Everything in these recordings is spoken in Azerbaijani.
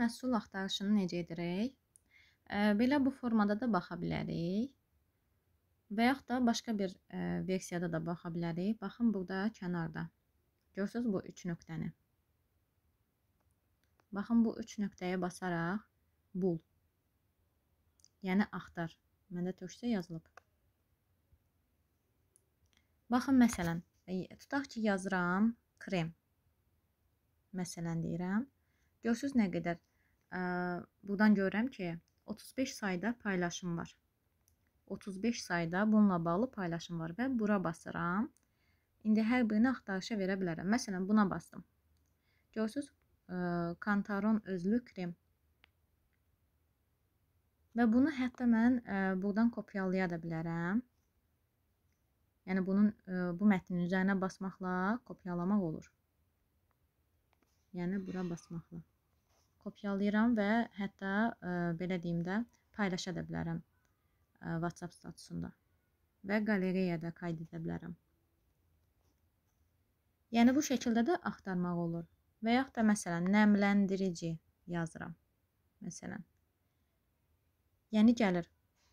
məhsul axtarışını necə edirik? Belə bu formada da baxa bilərik. Və yaxud da başqa bir versiyada da baxa bilərik. Baxın burada kənarda. Görsünüz bu 3 nöqtəni. Baxın bu 3 nöqtəyə basaraq bul. Yəni axtar. Məndə türkçə yazılıb. Baxın məsələn, e, tutaq ki, yazıram krem. Məsələn deyirəm. Görsünüz nə qədər buradan görürəm ki, 35 sayda paylaşım var. 35 sayda bununla bağlı paylaşım var və bura basıram. İndi hər birini axtarışa verə bilərəm. Məsələn, buna bastım. Görürsüz, Kantaron özlü krem. Və bunu hətta mən buradan kopyalaya da bilərəm. Yəni bunun bu mətnin üzərinə basmaqla kopyalamaq olur. Yəni bura basmaqla kopyalayıram və hətta ə, e, belə deyim də paylaşa da bilərəm ə, e, WhatsApp statusunda və qalereyada qayd edə bilərəm. Yəni bu şəkildə də axtarmaq olur. Və yaxud da məsələn nəmləndirici yazıram. Məsələn. Yəni gəlir.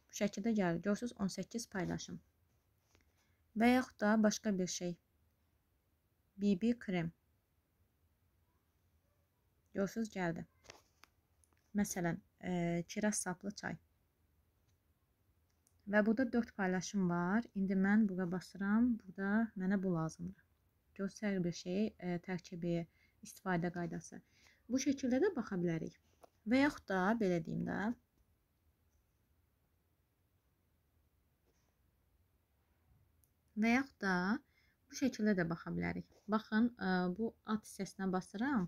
Bu şəkildə gəlir. Görürsüz 18 paylaşım. Və yaxud da başqa bir şey. BB krem. Görürsüz gəldi. Məsələn, e, kiraz saplı çay. Və burada 4 paylaşım var. İndi mən bura basıram. Burada mənə bu lazımdır. Görsəl bir şey, e, tərkibi, istifadə qaydası. Bu şəkildə də baxa bilərik. Və yaxud da belə deyim də, və yaxud da bu şəkildə də baxa bilərik. Baxın, e, bu ad hissəsinə basıram.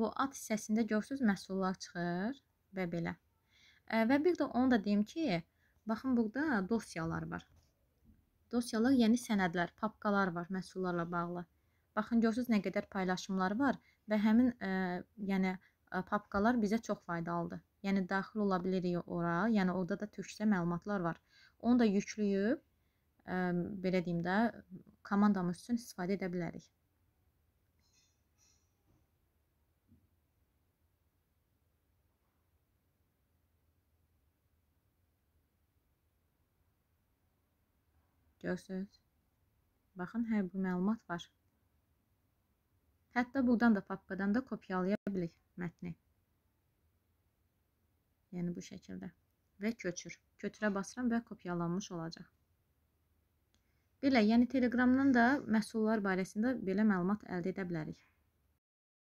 Bu ad hissəsində görürsüz məhsullar çıxır və belə. Və bir də onu da deyim ki, baxın burada dosyalar var. Dosyalar, yəni sənədlər, papkalar var məhsullarla bağlı. Baxın görürsüz nə qədər paylaşımlar var və həmin ə, yəni papkalar bizə çox faydalıdır. Yəni daxil ola bilirik ora, yəni orada da türkcə məlumatlar var. Onu da yükləyib ə, belə deyim də komandamız üçün istifadə edə bilərik. Görsünüz. Baxın, hər bir məlumat var. Hətta buradan da papkadan da kopyalaya bilik mətni. Yəni bu şəkildə. Və köçür. Köçürə basıram və kopyalanmış olacaq. Belə, yəni Telegramdan da məhsullar barəsində belə məlumat əldə edə bilərik.